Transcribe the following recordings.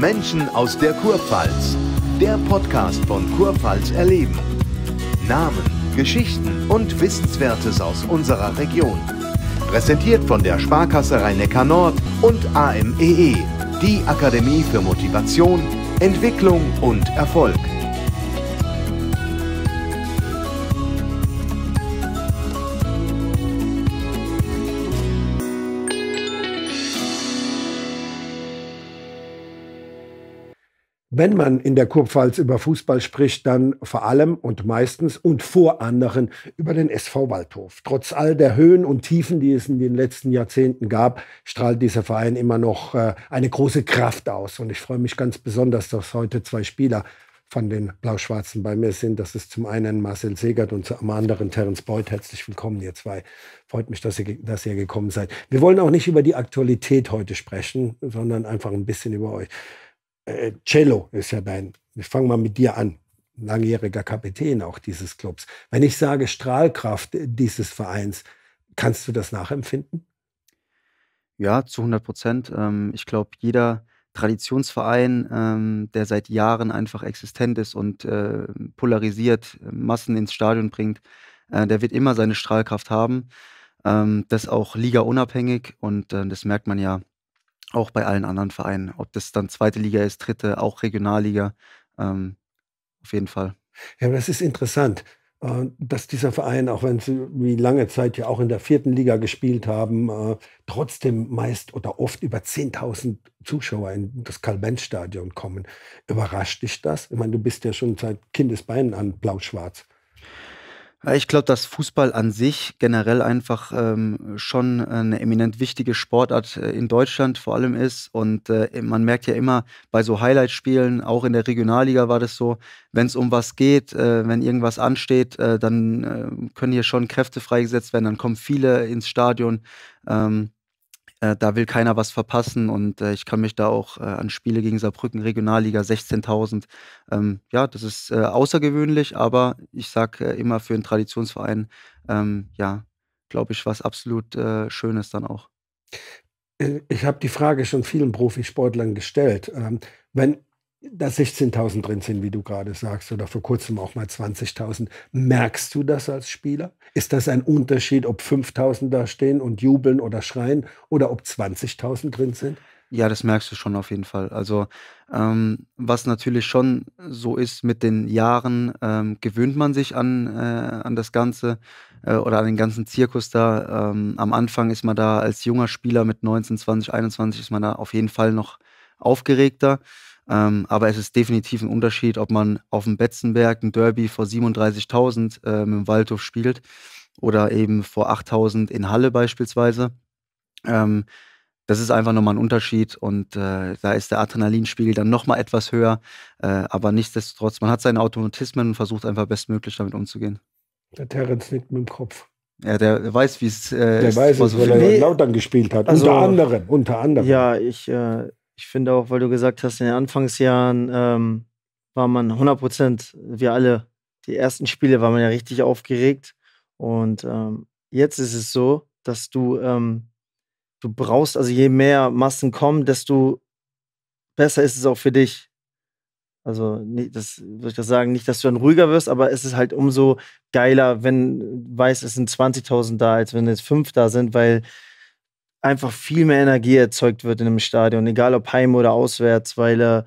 Menschen aus der Kurpfalz. Der Podcast von Kurpfalz erleben. Namen, Geschichten und Wissenswertes aus unserer Region. Präsentiert von der Sparkasse Rhein-Neckar Nord und AMEE, e, die Akademie für Motivation, Entwicklung und Erfolg. wenn man in der Kurpfalz über Fußball spricht, dann vor allem und meistens und vor anderen über den SV Waldhof. Trotz all der Höhen und Tiefen, die es in den letzten Jahrzehnten gab, strahlt dieser Verein immer noch äh, eine große Kraft aus. Und ich freue mich ganz besonders, dass heute zwei Spieler von den Blau-Schwarzen bei mir sind. Das ist zum einen Marcel Segert und zum anderen Terence Beuth. Herzlich willkommen, ihr zwei. Freut mich, dass ihr, dass ihr gekommen seid. Wir wollen auch nicht über die Aktualität heute sprechen, sondern einfach ein bisschen über euch. Äh, äh, Cello ist ja dein, ich fange mal mit dir an, langjähriger Kapitän auch dieses Clubs. Wenn ich sage Strahlkraft äh, dieses Vereins, kannst du das nachempfinden? Ja, zu 100 Prozent. Ähm, ich glaube, jeder Traditionsverein, ähm, der seit Jahren einfach existent ist und äh, polarisiert, Massen ins Stadion bringt, der wird immer seine Strahlkraft haben. Ähm, das auch liga unabhängig und das merkt man ja auch bei allen anderen Vereinen. Ob das dann zweite Liga ist, dritte, auch Regionalliga, ähm, auf jeden Fall. Ja, das ist interessant, äh, dass dieser Verein, auch wenn sie wie lange Zeit ja auch in der vierten Liga gespielt haben, äh, trotzdem meist oder oft über 10.000 Zuschauer in das Karl-Benz-Stadion kommen. Überrascht dich das? Ich meine, du bist ja schon seit Kindesbeinen an blau-schwarz. Ich glaube, dass Fußball an sich generell einfach ähm, schon äh, eine eminent wichtige Sportart äh, in Deutschland vor allem ist. Und äh, man merkt ja immer bei so Highlight-Spielen, auch in der Regionalliga war das so, wenn es um was geht, äh, wenn irgendwas ansteht, äh, dann äh, können hier schon Kräfte freigesetzt werden, dann kommen viele ins Stadion. Ähm, äh, da will keiner was verpassen und äh, ich kann mich da auch äh, an Spiele gegen Saarbrücken, Regionalliga 16.000. Ähm, ja, das ist äh, außergewöhnlich, aber ich sage äh, immer für einen Traditionsverein, ähm, ja, glaube ich, was absolut Schönes dann auch. Ich habe die Frage schon vielen Profisportlern gestellt. Ähm, wenn da 16.000 drin sind, wie du gerade sagst, oder vor kurzem auch mal 20.000. Merkst du das als Spieler? Ist das ein Unterschied, ob 5.000 da stehen und jubeln oder schreien oder ob 20.000 drin sind? Ja, das merkst du schon auf jeden Fall. Also ähm, was natürlich schon so ist mit den Jahren, ähm, gewöhnt man sich an, äh, an das Ganze äh, oder an den ganzen Zirkus da. Ähm, am Anfang ist man da als junger Spieler mit 19, 20, 21 ist man da auf jeden Fall noch aufgeregter. Ähm, aber es ist definitiv ein Unterschied, ob man auf dem Betzenberg ein Derby vor 37.000 äh, im Waldhof spielt oder eben vor 8.000 in Halle beispielsweise. Ähm, das ist einfach nochmal ein Unterschied und äh, da ist der Adrenalinspiegel dann nochmal etwas höher. Äh, aber nichtsdestotrotz, man hat seine Automatismen und versucht einfach bestmöglich damit umzugehen. Der Terrence nickt mit dem Kopf. Ja, der weiß, wie es äh, Der ist, weiß es, weil er nee. dann gespielt hat. Also, unter anderem, unter anderem. Ja, ich, äh, ich finde auch, weil du gesagt hast, in den Anfangsjahren ähm, war man 100 Prozent, wir alle, die ersten Spiele war man ja richtig aufgeregt. Und ähm, jetzt ist es so, dass du, ähm, du brauchst, also je mehr Massen kommen, desto besser ist es auch für dich. Also, nicht, das würde ich das sagen, nicht, dass du dann ruhiger wirst, aber es ist halt umso geiler, wenn du weißt, es sind 20.000 da, als wenn jetzt fünf da sind, weil einfach viel mehr Energie erzeugt wird in einem Stadion, egal ob heim oder auswärts, weil äh,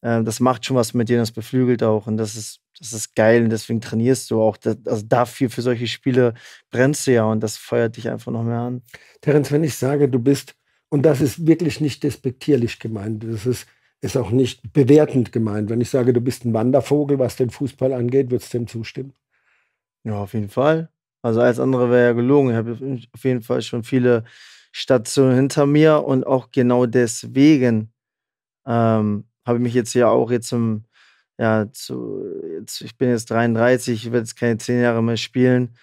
äh, das macht schon was mit dir, das beflügelt auch und das ist, das ist geil und deswegen trainierst du auch. Das, also dafür, für solche Spiele brennst du ja und das feuert dich einfach noch mehr an. Terence, wenn ich sage, du bist, und das ist wirklich nicht despektierlich gemeint, das ist, ist auch nicht bewertend gemeint. Wenn ich sage, du bist ein Wandervogel, was den Fußball angeht, würdest du dem zustimmen? Ja, auf jeden Fall. Also als andere wäre ja gelogen. Ich habe auf jeden Fall schon viele Station hinter mir und auch genau deswegen ähm, habe ich mich jetzt ja auch jetzt zum, ja, zu, jetzt, ich bin jetzt 33, ich werde jetzt keine zehn Jahre mehr spielen,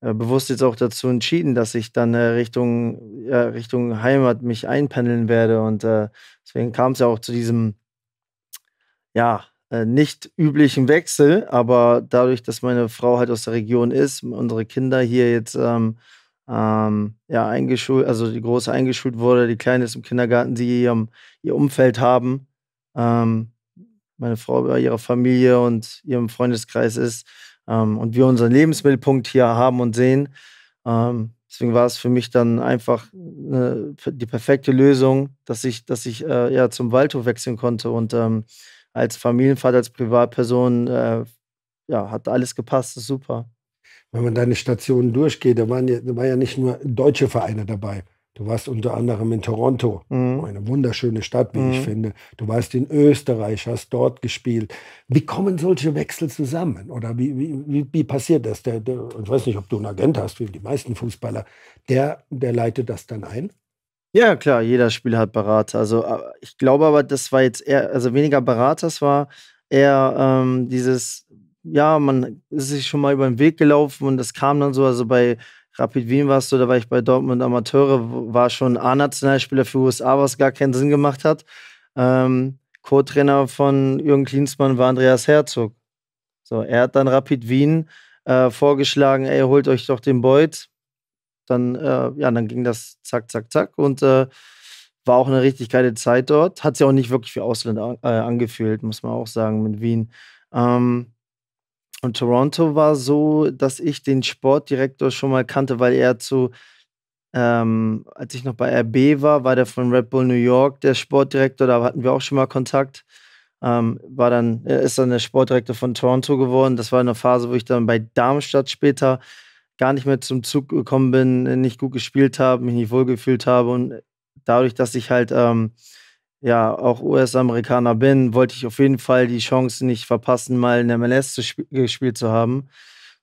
äh, bewusst jetzt auch dazu entschieden, dass ich dann äh, Richtung, ja, Richtung Heimat mich einpendeln werde und äh, deswegen kam es ja auch zu diesem, ja, äh, nicht üblichen Wechsel, aber dadurch, dass meine Frau halt aus der Region ist, unsere Kinder hier jetzt ähm, ähm, ja, eingeschult, also die Große eingeschult wurde, die Kleine ist im Kindergarten, die ihr, ihr Umfeld haben, ähm, meine Frau bei ihrer Familie und ihrem Freundeskreis ist ähm, und wir unseren Lebensmittelpunkt hier haben und sehen. Ähm, deswegen war es für mich dann einfach eine, äh, die perfekte Lösung, dass ich, dass ich äh, ja, zum Waldhof wechseln konnte und ähm, als Familienvater, als Privatperson, äh, ja, hat alles gepasst, ist super wenn man deine Stationen durchgeht, da waren ja, da war ja nicht nur deutsche Vereine dabei. Du warst unter anderem in Toronto, mhm. eine wunderschöne Stadt, wie mhm. ich finde. Du warst in Österreich, hast dort gespielt. Wie kommen solche Wechsel zusammen? Oder wie, wie, wie passiert das? Der, der, ich weiß nicht, ob du einen Agent hast, wie die meisten Fußballer. Der, der leitet das dann ein? Ja, klar, jeder Spieler hat Berater. Also äh, ich glaube aber, das war jetzt eher, also weniger Berater, es war eher ähm, dieses, ja, man ist sich schon mal über den Weg gelaufen und das kam dann so. Also bei Rapid Wien warst du, da war ich bei Dortmund Amateure, war schon A-Nationalspieler für USA, was gar keinen Sinn gemacht hat. Ähm, Co-Trainer von Jürgen Klinsmann war Andreas Herzog. So, er hat dann Rapid Wien äh, vorgeschlagen, ey, holt euch doch den Beut. Dann, äh, ja, dann ging das zack, zack, zack und äh, war auch eine richtig geile Zeit dort. Hat sich auch nicht wirklich für Ausland äh, angefühlt, muss man auch sagen, mit Wien. Ähm, und Toronto war so, dass ich den Sportdirektor schon mal kannte, weil er zu, ähm, als ich noch bei RB war, war der von Red Bull New York, der Sportdirektor, da hatten wir auch schon mal Kontakt. Ähm, war dann, ist dann der Sportdirektor von Toronto geworden. Das war eine Phase, wo ich dann bei Darmstadt später gar nicht mehr zum Zug gekommen bin, nicht gut gespielt habe, mich nicht wohlgefühlt habe. Und dadurch, dass ich halt ähm, ja auch US-Amerikaner bin, wollte ich auf jeden Fall die Chance nicht verpassen, mal in der MLS gespielt zu haben.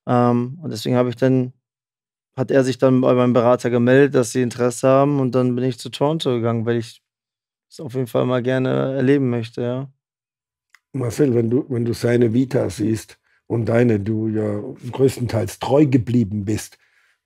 Ähm, und deswegen habe ich dann, hat er sich dann bei meinem Berater gemeldet, dass sie Interesse haben und dann bin ich zu Toronto gegangen, weil ich es auf jeden Fall mal gerne erleben möchte, ja. Marcel, wenn du, wenn du seine Vita siehst und deine, du ja größtenteils treu geblieben bist,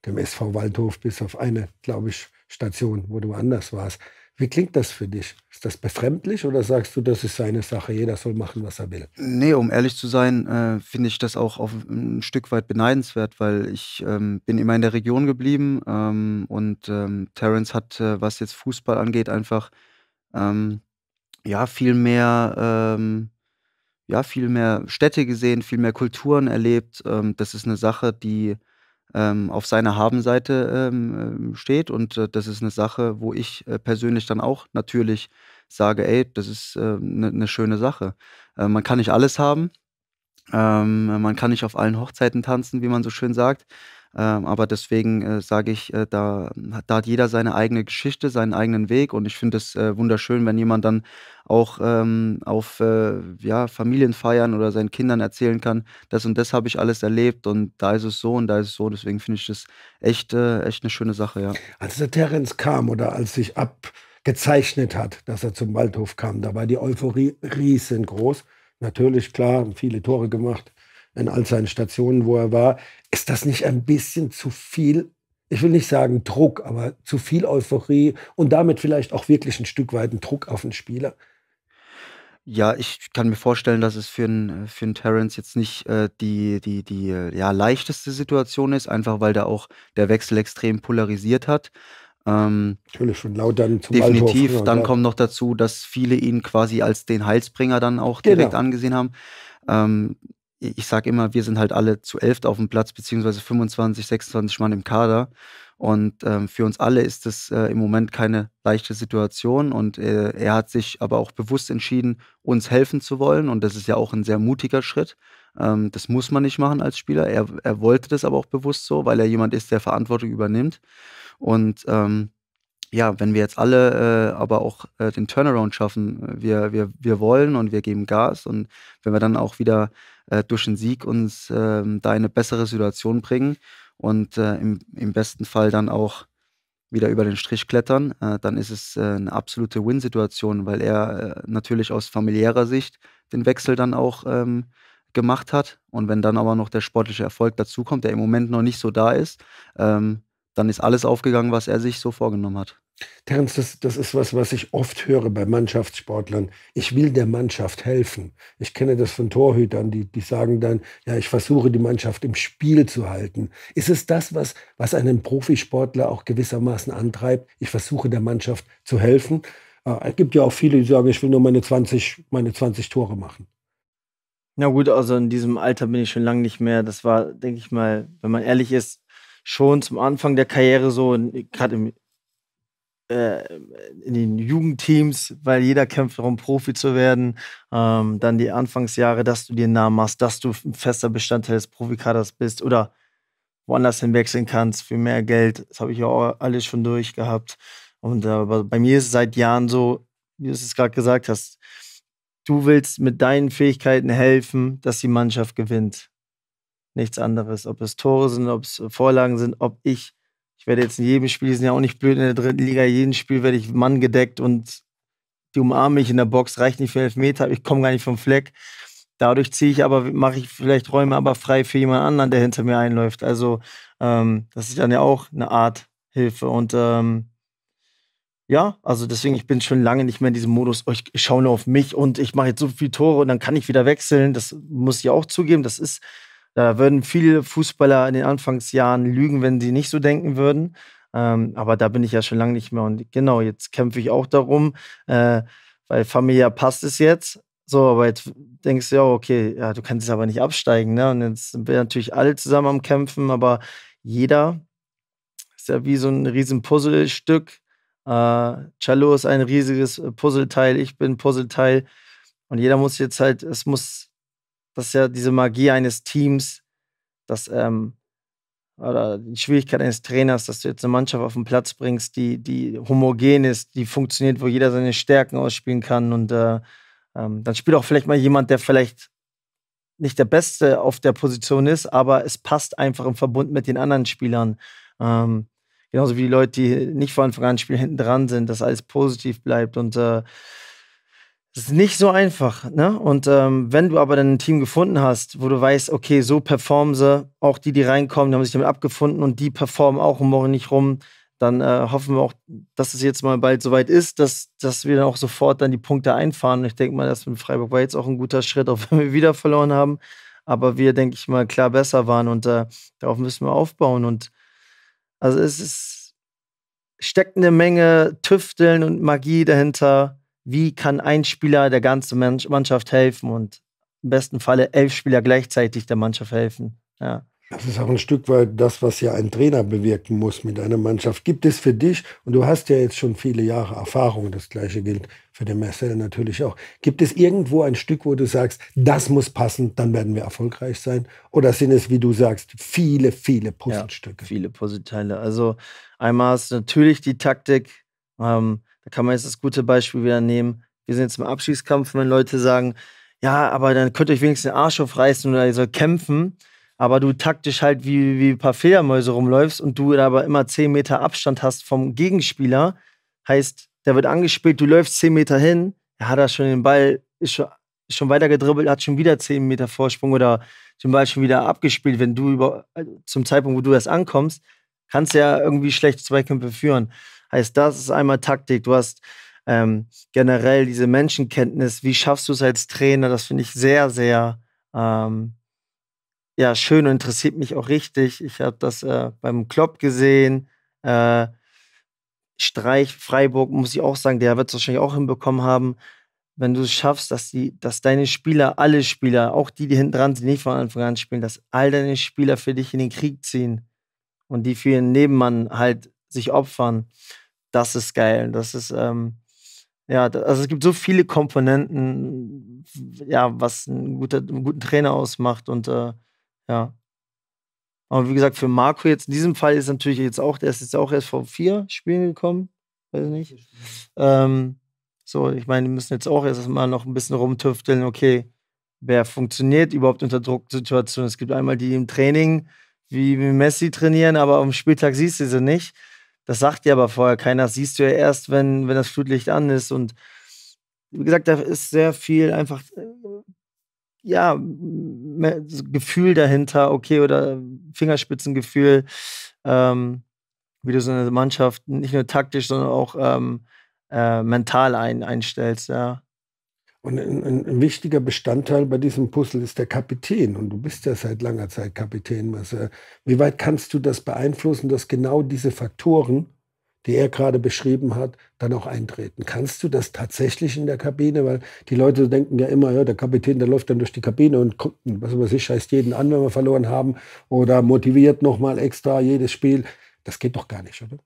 dem SV Waldhof, bis auf eine, glaube ich, Station, wo du anders warst. Wie klingt das für dich? Ist das befremdlich oder sagst du, das ist seine Sache, jeder soll machen, was er will? Nee, um ehrlich zu sein, äh, finde ich das auch auf ein Stück weit beneidenswert, weil ich ähm, bin immer in der Region geblieben ähm, und ähm, Terence hat, äh, was jetzt Fußball angeht, einfach ähm, ja, viel mehr, ähm, ja, viel mehr Städte gesehen, viel mehr Kulturen erlebt. Ähm, das ist eine Sache, die ähm, auf seiner Habenseite ähm, ähm, steht. Und äh, das ist eine Sache, wo ich äh, persönlich dann auch natürlich sage, ey, das ist eine ähm, äh, ne schöne Sache. Äh, man kann nicht alles haben. Ähm, man kann nicht auf allen Hochzeiten tanzen, wie man so schön sagt. Ähm, aber deswegen äh, sage ich, äh, da, da hat jeder seine eigene Geschichte, seinen eigenen Weg und ich finde es äh, wunderschön, wenn jemand dann auch ähm, auf äh, ja, Familienfeiern oder seinen Kindern erzählen kann, das und das habe ich alles erlebt und da ist es so und da ist es so. Deswegen finde ich das echt, äh, echt eine schöne Sache, ja. Als der Terrence kam oder als sich abgezeichnet hat, dass er zum Waldhof kam, da war die Euphorie riesengroß. Natürlich, klar, viele Tore gemacht, in all seinen Stationen, wo er war. Ist das nicht ein bisschen zu viel? Ich will nicht sagen Druck, aber zu viel Euphorie und damit vielleicht auch wirklich ein Stück weit einen Druck auf den Spieler. Ja, ich kann mir vorstellen, dass es für einen für einen jetzt nicht äh, die, die, die äh, ja, leichteste Situation ist, einfach weil da auch der Wechsel extrem polarisiert hat. Ähm, Natürlich schon laut dann zum Definitiv. Althof, ne, dann ja. kommt noch dazu, dass viele ihn quasi als den Heilsbringer dann auch direkt genau. angesehen haben. Ähm, ich sage immer, wir sind halt alle zu elft auf dem Platz, beziehungsweise 25, 26 Mann im Kader. Und ähm, für uns alle ist das äh, im Moment keine leichte Situation. Und äh, er hat sich aber auch bewusst entschieden, uns helfen zu wollen. Und das ist ja auch ein sehr mutiger Schritt. Ähm, das muss man nicht machen als Spieler. Er, er wollte das aber auch bewusst so, weil er jemand ist, der Verantwortung übernimmt. Und ähm, ja, wenn wir jetzt alle äh, aber auch äh, den Turnaround schaffen, äh, wir, wir, wir wollen und wir geben Gas. Und wenn wir dann auch wieder äh, durch den Sieg uns äh, da eine bessere Situation bringen und äh, im, im, besten Fall dann auch wieder über den Strich klettern, äh, dann ist es äh, eine absolute Win-Situation, weil er äh, natürlich aus familiärer Sicht den Wechsel dann auch ähm, gemacht hat. Und wenn dann aber noch der sportliche Erfolg dazukommt, der im Moment noch nicht so da ist, ähm, dann ist alles aufgegangen, was er sich so vorgenommen hat. Terence, das, das ist was, was ich oft höre bei Mannschaftssportlern. Ich will der Mannschaft helfen. Ich kenne das von Torhütern, die, die sagen dann, ja, ich versuche die Mannschaft im Spiel zu halten. Ist es das, was, was einen Profisportler auch gewissermaßen antreibt? Ich versuche der Mannschaft zu helfen. Äh, es gibt ja auch viele, die sagen, ich will nur meine 20, meine 20 Tore machen. Na gut, also in diesem Alter bin ich schon lange nicht mehr. Das war, denke ich mal, wenn man ehrlich ist, schon zum Anfang der Karriere so, gerade im äh, in den Jugendteams, weil jeder kämpft darum, Profi zu werden. Ähm, dann die Anfangsjahre, dass du dir einen Namen machst, dass du ein fester Bestandteil des Profikaders bist oder woanders hinwechseln kannst für mehr Geld. Das habe ich ja auch alles schon durchgehabt. Und äh, bei mir ist es seit Jahren so, wie du es gerade gesagt hast, du willst mit deinen Fähigkeiten helfen, dass die Mannschaft gewinnt. Nichts anderes. Ob es Tore sind, ob es Vorlagen sind, ob ich ich werde jetzt in jedem Spiel, die sind ja auch nicht blöd in der dritten Liga, jeden Spiel werde ich Mann gedeckt und die umarmen mich in der Box, reicht nicht für elf Meter, ich komme gar nicht vom Fleck. Dadurch ziehe ich aber, mache ich vielleicht Räume aber frei für jemand anderen, der hinter mir einläuft. Also ähm, das ist dann ja auch eine Art Hilfe. Und ähm, ja, also deswegen, ich bin schon lange nicht mehr in diesem Modus, oh, ich schaue nur auf mich und ich mache jetzt so viele Tore und dann kann ich wieder wechseln. Das muss ich auch zugeben. Das ist da würden viele Fußballer in den Anfangsjahren lügen, wenn sie nicht so denken würden. Ähm, aber da bin ich ja schon lange nicht mehr. Und genau, jetzt kämpfe ich auch darum, äh, weil Familia passt es jetzt. So, aber jetzt denkst du, ja, okay, ja, du kannst es aber nicht absteigen. Ne? Und jetzt sind wir natürlich alle zusammen am Kämpfen, aber jeder ist ja wie so ein riesen Puzzlestück. Äh, Cello ist ein riesiges äh, Puzzleteil, ich bin Puzzleteil. Und jeder muss jetzt halt, es muss das ist ja diese Magie eines Teams, dass, ähm, oder die Schwierigkeit eines Trainers, dass du jetzt eine Mannschaft auf den Platz bringst, die, die homogen ist, die funktioniert, wo jeder seine Stärken ausspielen kann. Und äh, ähm, dann spielt auch vielleicht mal jemand, der vielleicht nicht der Beste auf der Position ist, aber es passt einfach im Verbund mit den anderen Spielern. Ähm, genauso wie die Leute, die nicht von Anfang an spielen, hinten dran sind, dass alles positiv bleibt. Und äh, das ist nicht so einfach, ne? Und ähm, wenn du aber dann ein Team gefunden hast, wo du weißt, okay, so performen sie, auch die, die reinkommen, die haben sich damit abgefunden und die performen auch und morgen nicht rum, dann äh, hoffen wir auch, dass es jetzt mal bald soweit ist, dass, dass wir dann auch sofort dann die Punkte einfahren. Ich denke mal, das mit Freiburg war jetzt auch ein guter Schritt, auch wenn wir wieder verloren haben. Aber wir, denke ich mal, klar besser waren und äh, darauf müssen wir aufbauen. Und also es ist, steckt eine Menge Tüfteln und Magie dahinter wie kann ein Spieler der ganzen Mannschaft helfen und im besten Falle elf Spieler gleichzeitig der Mannschaft helfen. Ja. Das ist auch ein Stück weit das, was ja ein Trainer bewirken muss mit einer Mannschaft. Gibt es für dich, und du hast ja jetzt schon viele Jahre Erfahrung, das gleiche gilt für den Marcel natürlich auch, gibt es irgendwo ein Stück, wo du sagst, das muss passen, dann werden wir erfolgreich sein? Oder sind es, wie du sagst, viele, viele Puzzlestücke? Ja, viele Puzzleteile. Also einmal ist natürlich die Taktik, ähm, da kann man jetzt das gute Beispiel wieder nehmen. Wir sind jetzt im Abschiedskampf, wenn Leute sagen, ja, aber dann könnt ihr euch wenigstens den Arsch aufreißen oder ihr sollt kämpfen, aber du taktisch halt wie, wie ein paar Fledermäuse rumläufst und du aber immer 10 Meter Abstand hast vom Gegenspieler, heißt, der wird angespielt, du läufst 10 Meter hin, er hat da schon den Ball, ist schon, ist schon weiter gedribbelt, hat schon wieder 10 Meter Vorsprung oder zum Beispiel wieder abgespielt, wenn du über, also zum Zeitpunkt, wo du das ankommst, kannst du ja irgendwie schlecht Zweikämpfe führen. Heißt, das ist einmal Taktik. Du hast ähm, generell diese Menschenkenntnis. Wie schaffst du es als Trainer? Das finde ich sehr, sehr ähm, ja, schön und interessiert mich auch richtig. Ich habe das äh, beim Klopp gesehen. Äh, Streich, Freiburg, muss ich auch sagen, der wird es wahrscheinlich auch hinbekommen haben. Wenn du es schaffst, dass, die, dass deine Spieler, alle Spieler, auch die, die hinten dran sind, nicht von Anfang an spielen, dass all deine Spieler für dich in den Krieg ziehen und die für ihren Nebenmann halt sich opfern das ist geil, das ist, ähm, ja, also es gibt so viele Komponenten, ja, was einen, guter, einen guten Trainer ausmacht und äh, ja. Aber wie gesagt, für Marco jetzt in diesem Fall ist natürlich jetzt auch, der ist jetzt auch erst vor vier Spielen gekommen, weiß nicht. Ähm, so, ich meine, die müssen jetzt auch erst mal noch ein bisschen rumtüfteln, okay, wer funktioniert überhaupt unter Drucksituationen? Es gibt einmal die im Training, wie Messi trainieren, aber am Spieltag siehst du sie nicht. Das sagt dir aber vorher keiner. Das siehst du ja erst, wenn, wenn das Flutlicht an ist. Und wie gesagt, da ist sehr viel einfach, äh, ja, Gefühl dahinter, okay, oder Fingerspitzengefühl, ähm, wie du so eine Mannschaft nicht nur taktisch, sondern auch ähm, äh, mental ein, einstellst, ja. Und ein, ein, ein, wichtiger Bestandteil bei diesem Puzzle ist der Kapitän. Und du bist ja seit langer Zeit Kapitän, Marcel. Wie weit kannst du das beeinflussen, dass genau diese Faktoren, die er gerade beschrieben hat, dann auch eintreten? Kannst du das tatsächlich in der Kabine? Weil die Leute denken ja immer, ja, der Kapitän, der läuft dann durch die Kabine und guckt, was weiß ich, scheißt jeden an, wenn wir verloren haben oder motiviert nochmal extra jedes Spiel. Das geht doch gar nicht, oder?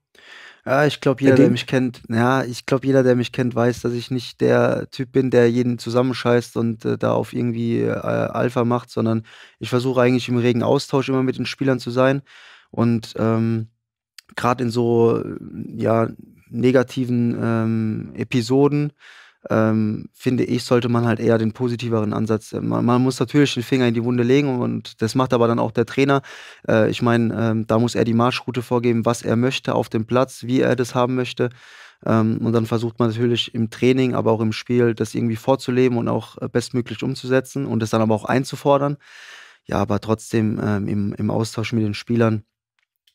Ja, ich glaube, jeder, der mich kennt, ja, ich glaube, jeder, der mich kennt, weiß, dass ich nicht der Typ bin, der jeden zusammenscheißt und äh, da auf irgendwie äh, Alpha macht, sondern ich versuche eigentlich im regen Austausch immer mit den Spielern zu sein. Und ähm, gerade in so ja, negativen ähm, Episoden ähm, finde ich, sollte man halt eher den positiveren Ansatz. Äh, man, man, muss natürlich den Finger in die Wunde legen und das macht aber dann auch der Trainer. Äh, ich meine, ähm, da muss er die Marschroute vorgeben, was er möchte auf dem Platz, wie er das haben möchte. Ähm, und dann versucht man natürlich im Training, aber auch im Spiel, das irgendwie vorzuleben und auch äh, bestmöglich umzusetzen und das dann aber auch einzufordern. Ja, aber trotzdem ähm, im, im, Austausch mit den Spielern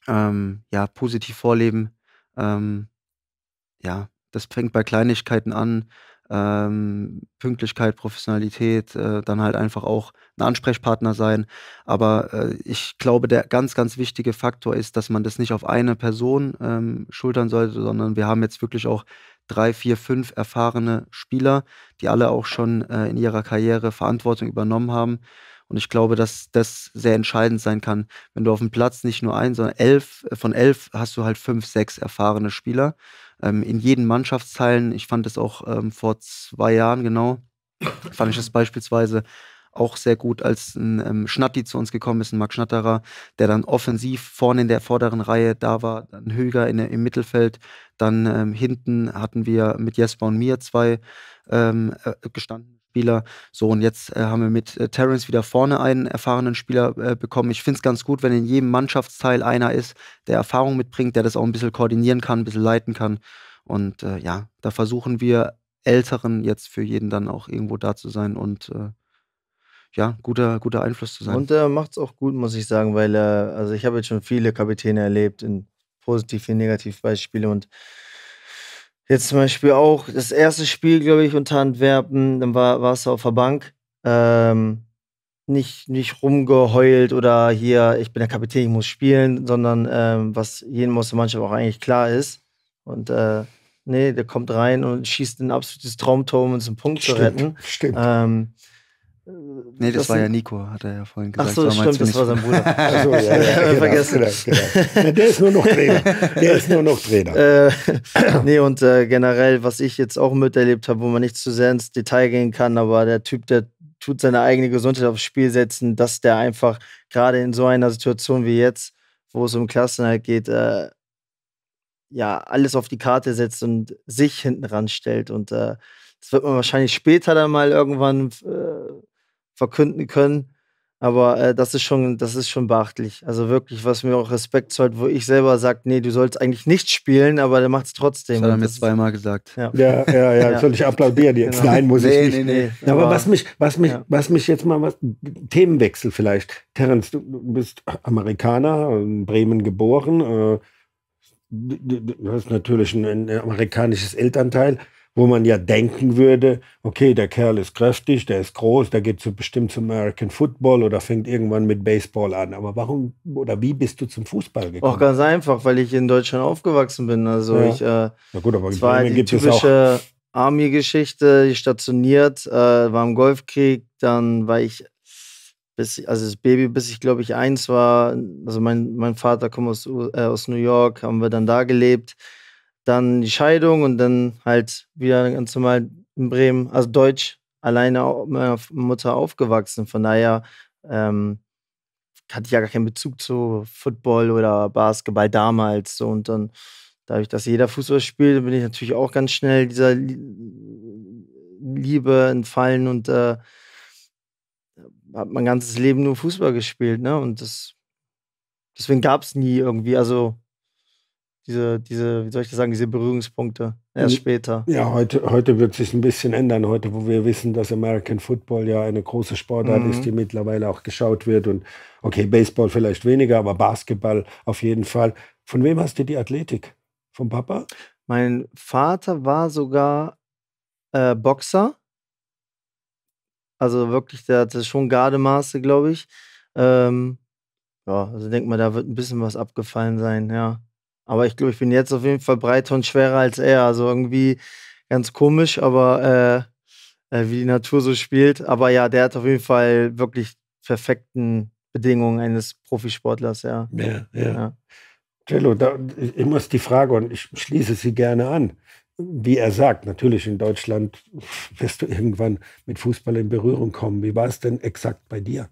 ähm, ja, positiv vorleben. Ähm, ja, das fängt bei Kleinigkeiten an ähm, Pünktlichkeit, Professionalität, äh, dann halt einfach auch ein Ansprechpartner sein. Aber äh, ich glaube, der ganz, ganz wichtige Faktor ist, dass man das nicht auf eine Person ähm, schultern sollte, sondern wir haben jetzt wirklich auch drei, vier, fünf erfahrene Spieler, die alle auch schon äh, in ihrer Karriere Verantwortung übernommen haben. Und ich glaube, dass das sehr entscheidend sein kann. Wenn du auf dem Platz nicht nur ein, sondern elf, äh, von elf hast du halt fünf, sechs erfahrene Spieler ähm, in jeden Mannschaftsteilen. Ich fand es auch ähm, vor zwei Jahren genau, fand ich es beispielsweise auch sehr gut, als ein ähm, Schnatti zu uns gekommen ist, ein Marc Schnatterer, der dann offensiv vorne in der vorderen Reihe da war, dann Höger in, im Mittelfeld, dann ähm, hinten hatten wir mit Jesper und mir zwei ähm, äh, gestanden Spieler. So, und jetzt äh, haben wir mit äh, Terence wieder vorne einen erfahrenen Spieler äh, bekommen. Ich finde es ganz gut, wenn in jedem Mannschaftsteil einer ist, der Erfahrung mitbringt, der das auch ein bisschen koordinieren kann, ein bisschen leiten kann. Und äh, ja, da versuchen wir Älteren jetzt für jeden dann auch irgendwo da zu sein und äh, ja, guter, guter Einfluss zu sein. Und er äh, macht es auch gut, muss ich sagen, weil äh, also ich habe jetzt schon viele Kapitäne erlebt in positiv wie negativ Beispiele und jetzt zum Beispiel auch das erste Spiel, glaube ich, unter Antwerpen, dann war, warst du auf der Bank. Ähm, nicht, nicht rumgeheult oder hier, ich bin der Kapitän, ich muss spielen, sondern ähm, was jedem aus der Mannschaft auch eigentlich klar ist. Und äh, nee, der kommt rein und schießt ein absolutes Traumtor, um uns einen Punkt stimmt, zu retten. Stimmt. Ähm, äh, nee, das, das war ja Nico, hat er ja vorhin gesagt. Ach so, das war stimmt, das war sein Bruder. Ach so, ja, ja, ja genau, vergessen. Genau, genau. Der ist nur noch Trainer. Der ist nur noch Trainer. äh, nee, und äh, generell, was ich jetzt auch miterlebt habe, wo man nicht zu sehr ins Detail gehen kann, aber der Typ, der tut seine eigene Gesundheit aufs Spiel setzen, dass der einfach gerade in so einer Situation wie jetzt, wo es um Klassenhalt geht, äh, ja, alles auf die Karte setzt und sich hinten ranstellt. Und äh, das wird man wahrscheinlich später dann mal irgendwann äh, verkünden können. Aber äh, das ist schon, das ist schon beachtlich. Also wirklich, was mir auch Respekt zollt, wo ich selber sage, nee, du sollst eigentlich nicht spielen, aber der macht es trotzdem. Das hat er mir zweimal gesagt. Ja, ja, ja, ja, ja. soll ich applaudieren jetzt? Genau. Nein, muss nee, ich nicht. Nee, nee. Aber, aber was mich, was mich, ja. was mich jetzt mal was, Themenwechsel vielleicht. Terence, du, du, bist Amerikaner, in Bremen geboren, äh, du, du, hast natürlich ein, ein amerikanisches Elternteil wo man ja denken würde, okay, der Kerl ist kräftig, der ist groß, der geht zu, bestimmt zum American Football oder fängt irgendwann mit Baseball an. Aber warum oder wie bist du zum Fußball gekommen? Auch ganz einfach, weil ich in Deutschland aufgewachsen bin. Also ja. ich äh, Na gut, aber zwar die gibt typische Army-Geschichte, stationiert, äh, war im Golfkrieg, dann war ich bis, also das Baby, bis ich glaube ich eins war, also mein, mein Vater kommt aus, äh, aus New York, haben wir dann da gelebt dann die Scheidung und dann halt wieder ganz normal in Bremen, also deutsch, alleine mit meiner Mutter aufgewachsen. Von daher ähm, hatte ich ja gar keinen Bezug zu Football oder Basketball damals. So. Und dann, dadurch, dass jeder Fußball spielt, bin ich natürlich auch ganz schnell dieser Liebe entfallen und äh, habe mein ganzes Leben nur Fußball gespielt. Ne? Und das, deswegen gab es nie irgendwie, also diese, diese, wie soll ich das sagen, diese Berührungspunkte erst mhm. später. Ja, heute, heute wird sich ein bisschen ändern. Heute, wo wir wissen, dass American Football ja eine große Sportart mhm. ist, die mittlerweile auch geschaut wird. Und okay, Baseball vielleicht weniger, aber Basketball auf jeden Fall. Von wem hast du die Athletik? Vom Papa? Mein Vater war sogar äh, Boxer. Also wirklich, der hatte schon Gardemaße, glaube ich. Ähm, ja, also denkt mal, da wird ein bisschen was abgefallen sein, ja. Aber ich glaube, ich bin jetzt auf jeden Fall breiter und schwerer als er. Also irgendwie ganz komisch, aber äh, äh, wie die Natur so spielt. Aber ja, der hat auf jeden Fall wirklich perfekten Bedingungen eines Profisportlers, ja. Ja, ja. ja. Cello, da, ich muss die Frage und ich schließe sie gerne an. Wie er sagt, natürlich in Deutschland wirst du irgendwann mit Fußball in Berührung kommen. Wie war es denn exakt bei dir?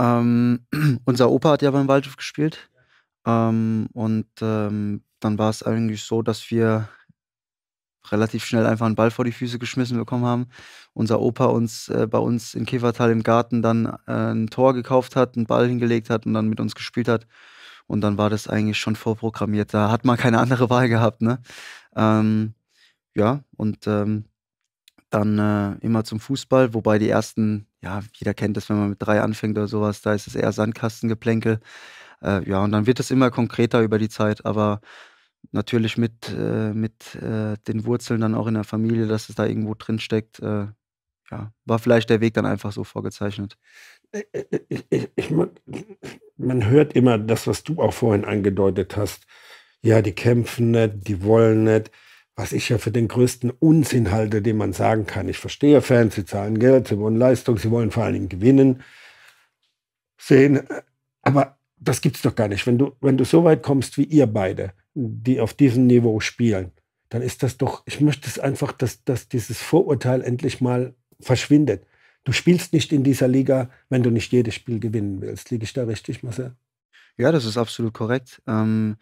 Ähm, unser Opa hat ja beim Waldhof gespielt. Ähm, und ähm, dann war es eigentlich so, dass wir relativ schnell einfach einen Ball vor die Füße geschmissen bekommen haben. Unser Opa uns äh, bei uns in Käfertal im Garten dann äh, ein Tor gekauft hat, einen Ball hingelegt hat und dann mit uns gespielt hat. Und dann war das eigentlich schon vorprogrammiert. Da hat man keine andere Wahl gehabt, ne? Ähm, ja, und ähm, dann äh, immer zum Fußball, wobei die ersten, ja, jeder kennt das, wenn man mit drei anfängt oder sowas, da ist es eher Sandkastengeplänkel. Äh, ja, und dann wird es immer konkreter über die Zeit, aber natürlich mit, äh, mit äh, den Wurzeln dann auch in der Familie, dass es da irgendwo drin steckt. Äh, ja, war vielleicht der Weg dann einfach so vorgezeichnet. Ich, ich, ich, man hört immer das, was du auch vorhin angedeutet hast. Ja, die kämpfen nicht, die wollen nicht was ich ja für den größten Unsinn halte, den man sagen kann. Ich verstehe Fans, sie zahlen Geld, sie wollen Leistung, sie wollen vor allen Dingen gewinnen. Sehen, äh, aber das gibt's doch gar nicht. Wenn du, wenn du so weit kommst wie ihr beide, die auf diesem Niveau spielen, dann ist das doch, ich möchte es einfach, dass, dass dieses Vorurteil endlich mal verschwindet. Du spielst nicht in dieser Liga, wenn du nicht jedes Spiel gewinnen willst. Liege ich da richtig, Marcel? Ja, das ist absolut korrekt. Ähm,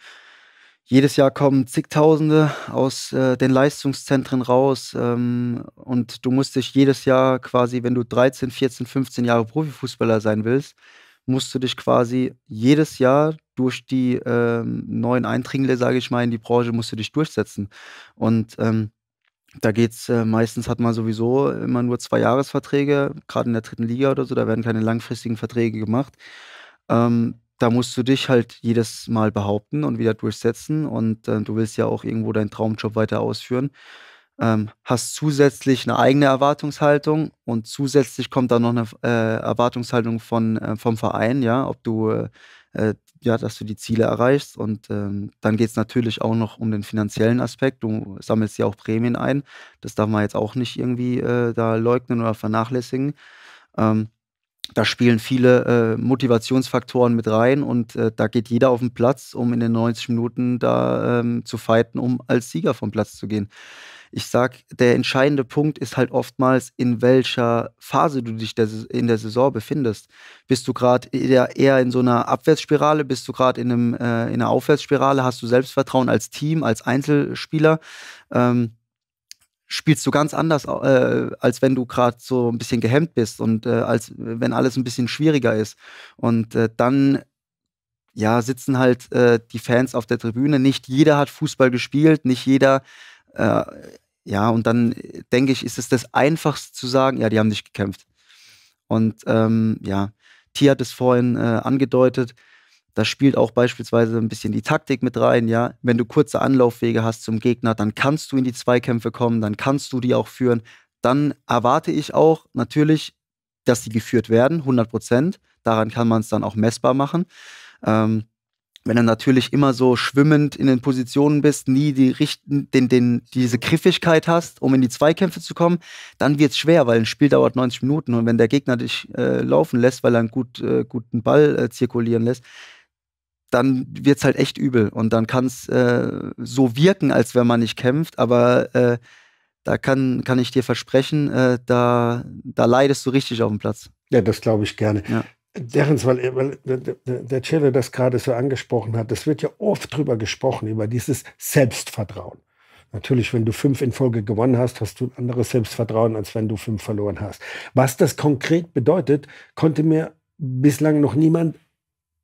jedes Jahr kommen zigtausende aus äh, den Leistungszentren raus ähm, und du musst dich jedes Jahr quasi, wenn du 13, 14, 15 Jahre Profifußballer sein willst, musst du dich quasi jedes Jahr durch die ähm, neuen Eindringlinge, sage ich mal, in die Branche musst du dich durchsetzen. Und ähm, da geht's äh, meistens hat man sowieso immer nur zwei Jahresverträge, gerade in der dritten Liga oder so, da werden keine langfristigen Verträge gemacht. Ähm, da musst du dich halt jedes Mal behaupten und wieder durchsetzen und äh, du willst ja auch irgendwo deinen Traumjob weiter ausführen ähm, hast zusätzlich eine eigene Erwartungshaltung und zusätzlich kommt dann noch eine äh, Erwartungshaltung von, äh, vom Verein, ja, ob du, äh, äh ja, dass du die Ziele erreichst und ähm, dann geht es natürlich auch noch um den finanziellen Aspekt. Du sammelst ja auch Prämien ein, das darf man jetzt auch nicht irgendwie äh, da leugnen oder vernachlässigen. Ähm, da spielen viele äh, Motivationsfaktoren mit rein und äh, da geht jeder auf den Platz, um in den 90 Minuten da ähm, zu fighten, um als Sieger vom Platz zu gehen. Ich sag, der entscheidende Punkt ist halt oftmals, in welcher Phase du dich der, in der Saison befindest. Bist du gerade eher, in so einer Abwärtsspirale, bist du gerade in, äh, in einer Aufwärtsspirale, hast du Selbstvertrauen als Team, als Einzelspieler? Ähm, spielst du ganz anders, äh, als wenn du gerade so ein bisschen gehemmt bist und äh, als wenn alles ein bisschen schwieriger ist. Und äh, dann ja, sitzen halt äh, die Fans auf der Tribüne. Nicht jeder hat Fußball gespielt, nicht jeder. Äh, ja, und dann denke ich, ist es das Einfachste zu sagen, ja, die haben nicht gekämpft. Und ähm, ja, Tia hat es vorhin äh, angedeutet, da spielt auch beispielsweise ein bisschen die Taktik mit rein, ja. Wenn du kurze Anlaufwege hast zum Gegner, dann kannst du in die Zweikämpfe kommen, dann kannst du die auch führen. Dann erwarte ich auch natürlich, dass die geführt werden, 100 Prozent. Daran kann man es dann auch messbar machen. Ähm, wenn du natürlich immer so schwimmend in den Positionen bist, nie die richten, den, den, diese Griffigkeit hast, um in die Zweikämpfe zu kommen, dann wird es schwer, weil ein Spiel dauert 90 Minuten und wenn der Gegner dich äh, laufen lässt, weil er einen gut, äh, guten Ball äh, zirkulieren lässt, dann wird es halt echt übel und dann kann's äh, so wirken, als wenn man nicht kämpft, aber äh, da kann, kann ich dir versprechen, äh, da, da leidest du richtig auf dem Platz. Ja, das glaube ich gerne. Ja. Derens, weil, äh, weil der Chiller das gerade so angesprochen hat, das wird ja oft drüber gesprochen, über dieses Selbstvertrauen. Natürlich, wenn du fünf in Folge gewonnen hast, hast du ein anderes Selbstvertrauen, als wenn du fünf verloren hast. Was das konkret bedeutet, konnte mir bislang noch niemand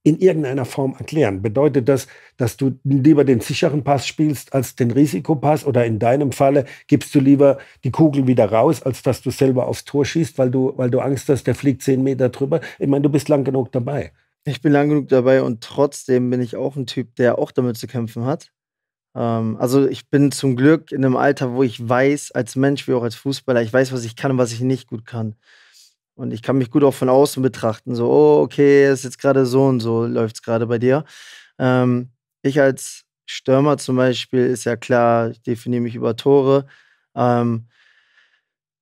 in irgendeiner Form erklären. Bedeutet das, dass du lieber den sicheren Pass spielst als den Risikopass oder in deinem Falle gibst du lieber die Kugel wieder raus, als dass du selber aufs Tor schießt, weil du, weil du Angst hast, der fliegt zehn Meter drüber. Ich meine, du bist lang genug dabei. Ich bin lang genug dabei und trotzdem bin ich auch ein Typ, der auch damit zu kämpfen hat. Ähm, also ich bin zum Glück in einem Alter, wo ich weiß, als Mensch wie auch als Fußballer, ich weiß, was ich kann und was ich nicht gut kann. Und ich kann mich gut auch von außen betrachten, so, oh, okay, ist jetzt gerade so und so, läuft es gerade bei dir. Ähm, ich als Stürmer zum Beispiel ist ja klar, ich definiere mich über Tore. Ähm,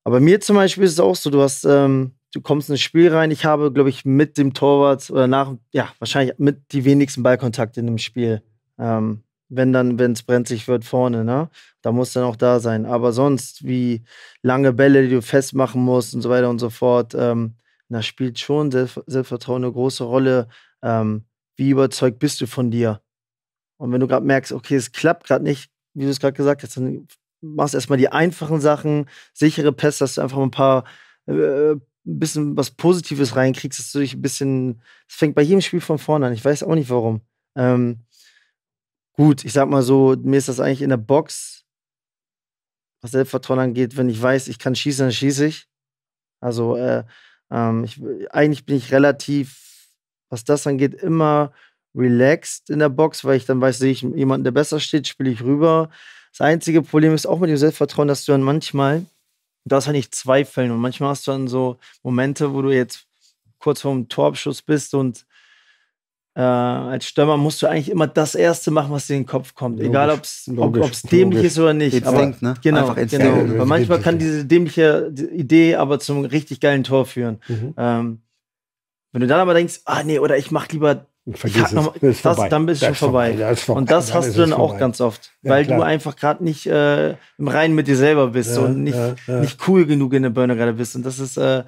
aber mir zum Beispiel ist es auch so, du hast, ähm, du kommst ins Spiel rein. Ich habe, glaube ich, mit dem Torwart oder nach, ja, wahrscheinlich mit die wenigsten Ballkontakte in dem Spiel. Ähm, wenn dann, wenn es brenzlig wird vorne, ne? Da muss dann auch da sein. Aber sonst, wie lange Bälle, die du festmachen musst und so weiter und so fort, ähm, da spielt schon Selbst Selbstvertrauen eine große Rolle. Ähm, wie überzeugt bist du von dir? Und wenn du gerade merkst, okay, es klappt gerade nicht, wie du es gerade gesagt hast, dann machst erstmal die einfachen Sachen, sichere Pässe, dass du einfach ein paar äh, ein bisschen was Positives reinkriegst, dass du dich ein bisschen. Es fängt bei jedem Spiel von vorne an. Ich weiß auch nicht warum. Ähm, gut, ich sag mal so, mir ist das eigentlich in der Box, was Selbstvertrauen angeht, wenn ich weiß, ich kann schießen, dann schieße ich. Also äh, ähm, ich, eigentlich bin ich relativ, was das angeht, immer relaxed in der Box, weil ich dann weiß, sehe ich jemanden, der besser steht, spiele ich rüber. Das einzige Problem ist auch mit dem Selbstvertrauen, dass du dann manchmal, du darfst ja nicht zweifeln und manchmal hast du dann so Momente, wo du jetzt kurz vorm Torabschuss bist und äh, als Stürmer musst du eigentlich immer das Erste machen, was dir in den Kopf kommt. Logisch, Egal ob's, logisch, ob es dämlich logisch. ist oder nicht. Instinkt, aber, ne? Genau, Einfach Instinkt. genau. Weil manchmal kann diese dämliche Idee aber zum richtig geilen Tor führen. Mhm. Ähm, wenn du dann aber denkst, ah nee, oder ich mach lieber Vergiss noch, das, vorbei. dann bist du schon vorbei. vorbei. Das Und das hast du dann auch ganz oft, weil klar. du einfach gerade nicht äh, im Reinen mit dir selber bist ja, und nicht, ja, nicht cool genug in der Burner gerade bist. Und das ist, äh,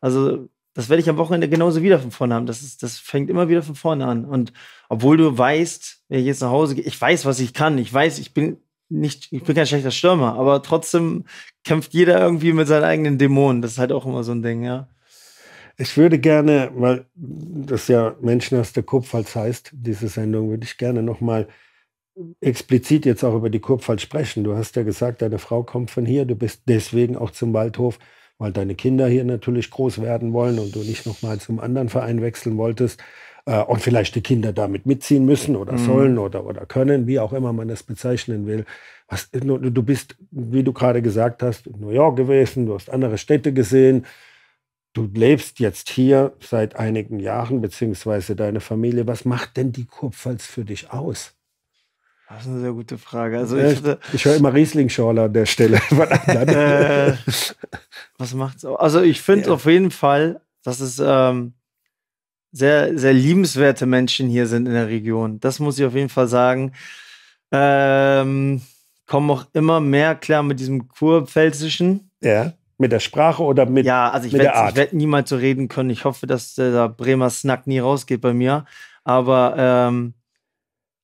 also das werde ich am Wochenende genauso wieder von vorne haben. Das, ist, das fängt immer wieder von vorne an. Und obwohl du weißt, wenn ich jetzt nach Hause gehe, ich weiß, was ich kann. Ich weiß, ich bin nicht, ich bin kein schlechter Stürmer, aber trotzdem kämpft jeder irgendwie mit seinen eigenen Dämonen. Das ist halt auch immer so ein Ding, ja. Ich würde gerne, weil das ja Menschen aus der Kurpfalz heißt, diese Sendung, würde ich gerne nochmal explizit jetzt auch über die Kurpfalz sprechen. Du hast ja gesagt, deine Frau kommt von hier, du bist deswegen auch zum Waldhof weil deine Kinder hier natürlich groß werden wollen und du nicht nochmal zum anderen Verein wechseln wolltest äh, und vielleicht die Kinder damit mitziehen müssen oder mhm. sollen oder, oder können, wie auch immer man das bezeichnen will. Was, du bist, wie du gerade gesagt hast, in New York gewesen, du hast andere Städte gesehen, du lebst jetzt hier seit einigen Jahren, beziehungsweise deine Familie. Was macht denn die Kurpfalz für dich aus? Das ist eine sehr gute Frage. Also ich, ich höre immer Riesling-Schorle an der Stelle. Äh, was macht's? Auch? Also ich finde ja. auf jeden Fall, dass es ähm, sehr, sehr liebenswerte Menschen hier sind in der Region. Das muss ich auf jeden Fall sagen. Ähm, kommen auch immer mehr klar mit diesem Kurpfälzischen. Ja. Mit der Sprache oder mit, ja, also ich werde werd, der Art? niemals so reden können. Ich hoffe, dass der, der Bremer Snack nie rausgeht bei mir. Aber ähm,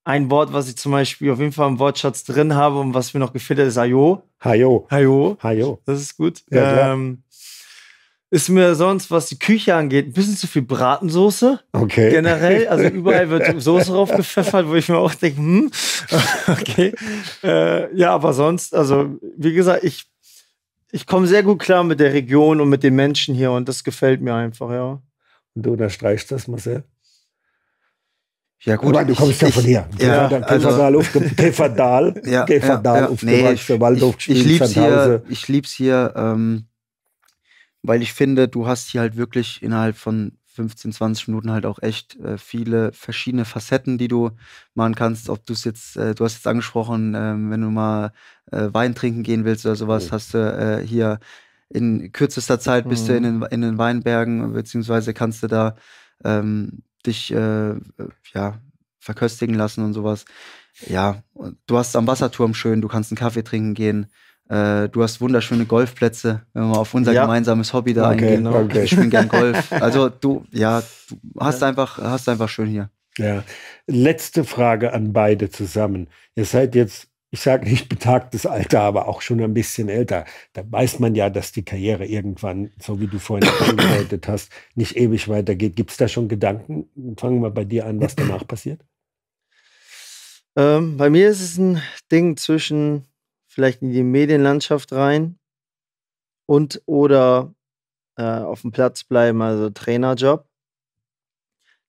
ein Wort, was ich zum Beispiel auf jeden Fall im Wortschatz drin habe und was mir noch gefällt, ist Ayo. Hayo. Hayo. Hayo. Das ist gut. Ja, ähm, ist mir sonst, was die Küche angeht, ein bisschen zu viel Bratensoße. Okay. Generell. Also überall wird Soße draufgepfeffert, wo ich mir auch denke, hm, okay. Äh, ja, aber sonst, also wie gesagt, ich, ich komme sehr gut klar mit der Region und mit den Menschen hier und das gefällt mir einfach, ja. Und du unterstreichst das, Marcel? Ja, gut. Ich meine, du kommst ich, ja von hier. Ja, Käferdal, also, Käferdal, ja, Käferdal ja, ja, nee, Waldorf Ich, ich lieb's hier, ich lieb's hier ähm, weil ich finde, du hast hier halt wirklich innerhalb von 15, 20 Minuten halt auch echt äh, viele verschiedene Facetten, die du machen kannst. Ob du es jetzt, äh, du hast jetzt angesprochen, äh, wenn du mal äh, Wein trinken gehen willst oder sowas, oh. hast du äh, hier in kürzester Zeit bist mhm. du in mhm. den, in den Weinbergen, beziehungsweise kannst du da ähm, dich äh, ja, verköstigen lassen und sowas. Ja, du hast am Wasserturm schön, du kannst einen Kaffee trinken gehen. Äh, du hast wunderschöne Golfplätze, wenn wir auf unser ja. gemeinsames Hobby da okay, eingehen. Okay. Ich spiele gern Golf. Also du, ja, du hast ja. einfach, hast einfach schön hier. Ja. Letzte Frage an beide zusammen. Ihr seid jetzt ich sage nicht betagtes Alter, aber auch schon ein bisschen älter, da weiß man ja, dass die Karriere irgendwann, so wie du vorhin angedeutet hast, nicht ewig weitergeht. Gibt es da schon Gedanken? Fangen wir bei dir an, was danach passiert? Ähm, bei mir ist es ein Ding zwischen vielleicht in die Medienlandschaft rein und oder äh, auf dem Platz bleiben, also Trainerjob.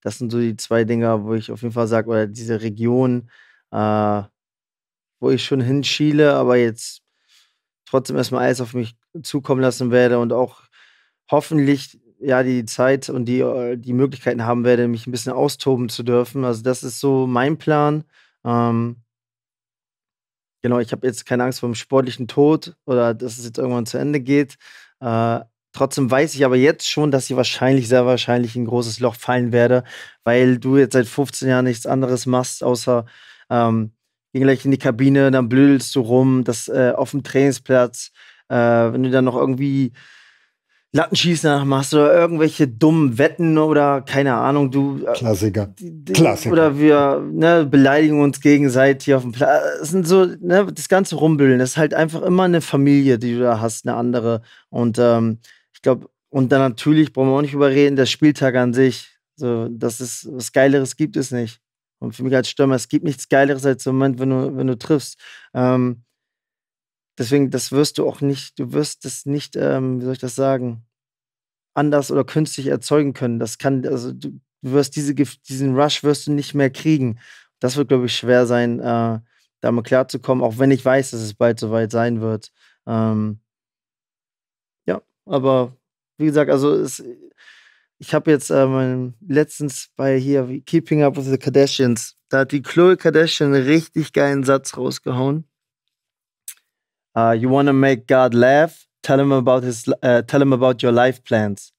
Das sind so die zwei Dinger, wo ich auf jeden Fall sage, oder diese Region, äh, wo ich schon hinschiele, aber jetzt trotzdem erstmal alles auf mich zukommen lassen werde und auch hoffentlich ja die Zeit und die, äh, die Möglichkeiten haben werde, mich ein bisschen austoben zu dürfen. Also das ist so mein Plan. Ähm, genau, ich habe jetzt keine Angst vor dem sportlichen Tod oder dass es jetzt irgendwann zu Ende geht. Äh, trotzdem weiß ich aber jetzt schon, dass ich wahrscheinlich, sehr wahrscheinlich in ein großes Loch fallen werde, weil du jetzt seit 15 Jahren nichts anderes machst, außer ähm, geh gleich in die Kabine, dann blödelst du rum, das äh, auf dem Trainingsplatz, äh, wenn du dann noch irgendwie Lattenschießen danach machst oder irgendwelche dummen Wetten oder keine Ahnung, du. Äh, Klassiker. Klassiker. Oder wir ne, beleidigen uns gegenseitig auf dem Platz. Äh, es sind so, ne, das ganze Rumbüllen, das ist halt einfach immer eine Familie, die du da hast, eine andere. Und ähm, ich glaube, und dann natürlich, brauchen wir auch nicht überreden, der Spieltag an sich. So, dass es was Geileres gibt es nicht. Und für mich als Stürmer, es gibt nichts Geileres als im Moment, wenn du, wenn du triffst. Ähm, deswegen, das wirst du auch nicht, du wirst das nicht, ähm, wie soll ich das sagen, anders oder künstlich erzeugen können. Das kann, also du wirst diese, diesen Rush wirst du nicht mehr kriegen. Das wird, glaube ich, schwer sein, äh, damit klarzukommen, auch wenn ich weiß, dass es bald soweit sein wird. Ähm, ja, aber wie gesagt, also es, ich habe jetzt ähm, letztens bei hier Keeping Up with the Kardashians, da hat die Chloe Kardashian einen richtig geilen Satz rausgehauen. Uh, you wanna make God laugh? Tell him about his, uh, tell him about your life plans.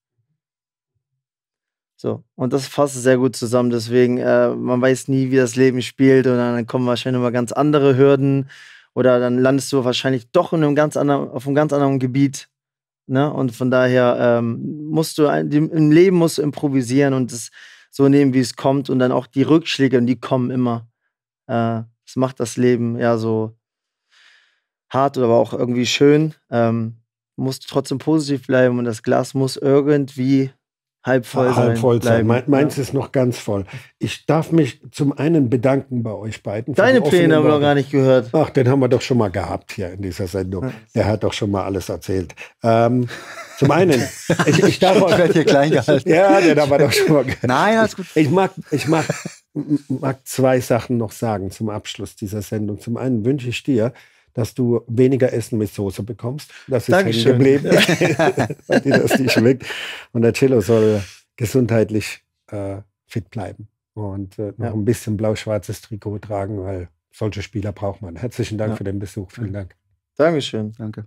So, und das fasst sehr gut zusammen. Deswegen, äh, man weiß nie, wie das Leben spielt und dann kommen wahrscheinlich immer ganz andere Hürden oder dann landest du wahrscheinlich doch in einem ganz anderen, auf einem ganz anderen Gebiet, Ne? Und von daher ähm, musst du im Leben musst du improvisieren und es so nehmen, wie es kommt und dann auch die Rückschläge und die kommen immer. Äh, das macht das Leben ja so hart, aber auch irgendwie schön. Ähm, musst trotzdem positiv bleiben und das Glas muss irgendwie halb voll sein. voll sein. Mein, meins ja. ist noch ganz voll. Ich darf mich zum einen bedanken bei euch beiden. Deine Pläne haben wir noch gar nicht gehört. Ach, den haben wir doch schon mal gehabt hier in dieser Sendung. Der hat doch schon mal alles erzählt. Ähm, zum einen, ich, ich darf euch wird hier klein gehalten. Ja, den haben wir doch schon mal gehört. Nein, alles gut. Ich, mag, ich mag, mag zwei Sachen noch sagen zum Abschluss dieser Sendung. Zum einen wünsche ich dir, dass du weniger Essen mit Soße bekommst. Das ist Dankeschön. hängen geblieben, weil dir das nicht schmeckt. Und der Cello soll gesundheitlich äh, fit bleiben und äh, noch ja. ein bisschen blau-schwarzes Trikot tragen, weil solche Spieler braucht man. Herzlichen Dank ja. für den Besuch. Vielen Dank. Dankeschön. Danke.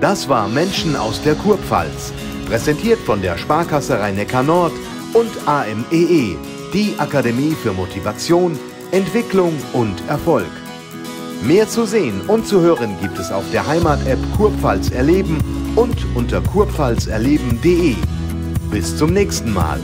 Das war Menschen aus der Kurpfalz, präsentiert von der Sparkasse Rhein-Neckar-Nord und AMEE, e, die Akademie für Motivation, Entwicklung und Erfolg. Mehr zu sehen und zu hören gibt es auf der Heimat-App Kurpfalz erleben und unter kurpfalzerleben.de. Bis zum nächsten Mal.